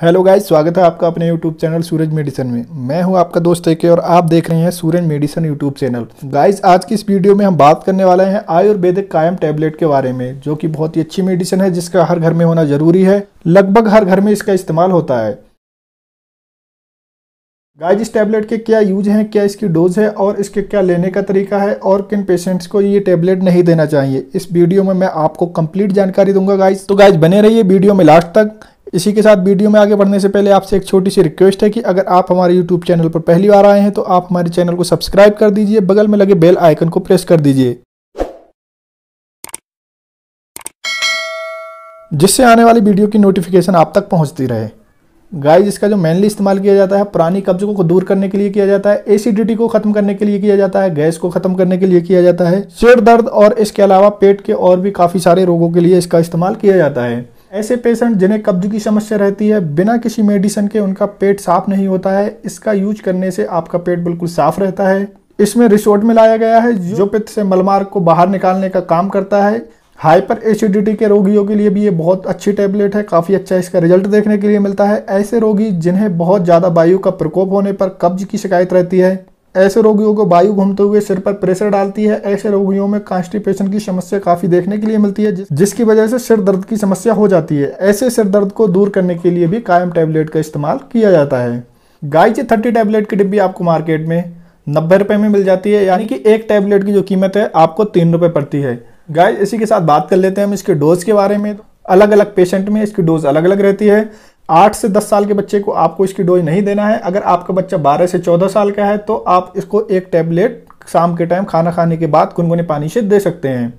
hello guys स्वागत है आपका अपने यूट्यूब चैनल सूरज मेडिसन में मैं हूं आपका दोस्त एके और आप देख रहे हैं Suraj medicine YouTube channel guys आज की इस वीडियो में हम बात करने वाले हैं आयुर्वेदिक कायम टैबलेट के बारे में जो कि बहुत ही अच्छी मेडिसिन है जिसका हर घर में होना जरूरी है लगभग हर घर में इसका इस्तेमाल होता है गाइज इस टैबलेट के क्या यूज हैं क्या इसकी डोज है और इसके क्या लेने का तरीका है और किन पेशेंट्स को ये टैबलेट नहीं देना चाहिए इस वीडियो में मैं आपको कंप्लीट जानकारी दूंगा गाइज तो गाइज बने रहिए वीडियो में लास्ट तक इसी के साथ वीडियो में आगे बढ़ने से पहले आपसे एक छोटी सी रिक्वेस्ट है कि अगर आप हमारे यूट्यूब चैनल पर पहली बार आए हैं तो आप हमारे चैनल को सब्सक्राइब कर दीजिए बगल में लगे बेल आइकन को प्रेस कर दीजिए जिससे आने वाली वीडियो की नोटिफिकेशन आप तक पहुंचती रहे गाय इसका जो मेनली इस्तेमाल किया जाता है पुरानी कब्जों को दूर करने के लिए किया जाता है एसिडिटी को खत्म करने के लिए किया जाता है गैस को खत्म करने के लिए किया जाता है सिर दर्द और इसके अलावा पेट के और भी काफ़ी सारे रोगों के लिए इसका इस्तेमाल किया जाता है ऐसे पेशेंट जिन्हें कब्ज की समस्या रहती है बिना किसी मेडिसिन के उनका पेट साफ नहीं होता है इसका यूज करने से आपका पेट बिल्कुल साफ रहता है इसमें रिसोर्ट में लाया गया है जो पित्त से मलमार्ग को बाहर निकालने का काम करता है हाइपर एसिडिटी के रोगियों के लिए भी ये बहुत अच्छी टैबलेट है काफ़ी अच्छा इसका रिजल्ट देखने के लिए मिलता है ऐसे रोगी जिन्हें बहुत ज़्यादा वायु का प्रकोप होने पर कब्ज की शिकायत रहती है ऐसे रोगियों को वायु घूमते हुए सिर पर प्रेशर डालती है ऐसे रोगियों में कॉन्स्टिपेशन की समस्या काफी देखने के लिए मिलती है जिसकी वजह से सिर दर्द की समस्या हो जाती है ऐसे सिर दर्द को दूर करने के लिए भी कायम टैबलेट का इस्तेमाल किया जाता है गाय की थर्टी टैबलेट की डिब्बी आपको मार्केट में नब्बे रुपए में मिल जाती है यानी कि एक टैबलेट की जो कीमत है आपको तीन रुपए पड़ती है गाय इसी के साथ बात कर लेते हैं हम इसके डोज के बारे में अलग अलग पेशेंट में इसकी डोज अलग अलग रहती है आठ से दस साल के बच्चे को आपको इसकी डोज नहीं देना है अगर आपका बच्चा बारह से चौदह साल का है तो आप इसको एक टैबलेट शाम के टाइम खाना खाने के बाद गुनगुने पानी से दे सकते हैं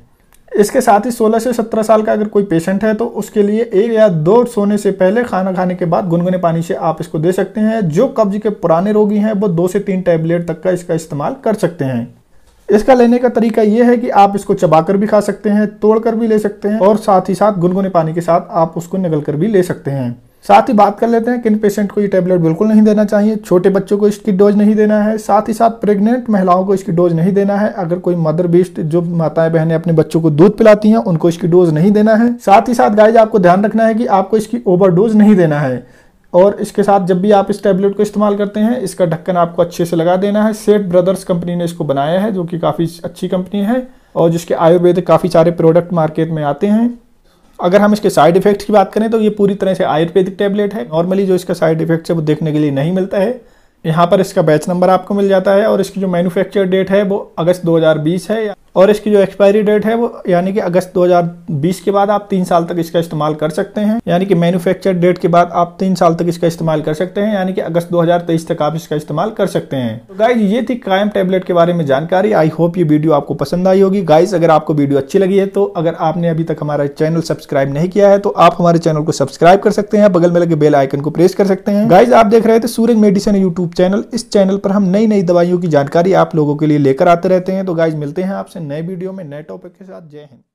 इसके साथ ही 16 से 17 साल का अगर कोई पेशेंट है तो उसके लिए एक या दो सोने से पहले खाना खाने के बाद गुनगुने पानी से आप इसको दे सकते हैं जो कब्ज के पुराने रोगी हैं वो दो से तीन टैबलेट तक का इसका इस्तेमाल कर सकते हैं इसका लेने का तरीका ये है कि आप इसको चबाकर भी खा सकते हैं तोड़कर भी ले सकते हैं और साथ ही साथ गुनगुने पानी के साथ आप उसको निगल कर भी ले सकते हैं साथ ही बात कर लेते हैं किन पेशेंट को ये टैबलेट बिल्कुल नहीं देना चाहिए छोटे बच्चों को इसकी डोज नहीं देना है साथ ही साथ प्रेग्नेंट महिलाओं को इसकी डोज नहीं देना है अगर कोई मदर बीस्ट जो माताएं बहनें अपने बच्चों को दूध पिलाती हैं उनको इसकी डोज नहीं देना है साथ ही साथ गाइज आपको ध्यान रखना है कि आपको इसकी डोज नहीं देना है और इसके साथ जब भी आप इस टैबलेट को इस्तेमाल करते हैं इसका ढक्कन आपको अच्छे से लगा देना है सेठ ब्रदर्स कंपनी ने इसको बनाया है जो कि काफ़ी अच्छी कंपनी है और जिसके आयुर्वेद काफ़ी सारे प्रोडक्ट मार्केट में आते हैं अगर हम इसके साइड इफेक्ट की बात करें तो ये पूरी तरह से आयुर्वेदिक टैबलेट है नॉर्मली जो इसका साइड इफेक्ट है वो देखने के लिए नहीं मिलता है यहाँ पर इसका बैच नंबर आपको मिल जाता है और इसकी जो मैन्युफैक्चर डेट है वो अगस्त 2020 है और इसकी जो एक्सपायरी डेट है वो यानी कि अगस्त 2020 के बाद आप तीन साल तक इसका इस्तेमाल कर सकते हैं यानी कि मैन्युफैक्चर डेट के बाद आप तीन साल तक इसका इस्तेमाल कर सकते हैं यानी कि अगस्त 2023 तक आप इसका इस्तेमाल कर सकते हैं तो गाइज ये थी कायम टेबलेट के बारे में जानकारी आई होप ये वीडियो आपको पसंद आई होगी गाइज अगर आपको वीडियो अच्छी लगी है तो अगर आपने अभी तक हमारा चैनल सब्सक्राइब नहीं किया है तो आप हमारे चैनल को सब्सक्राइब कर सकते हैं बगल में लगे बेल आइकन को प्रेस कर सकते हैं गाइज आप देख रहे थे सूरज मेडिसिन यूट्यूब चैनल इस चैनल पर हम नई नई दवाइयों की जानकारी आप लोगों के लिए लेकर आते रहते हैं तो गाइज मिलते हैं आपसे नए वीडियो में नए टॉपिक के साथ जय हिंद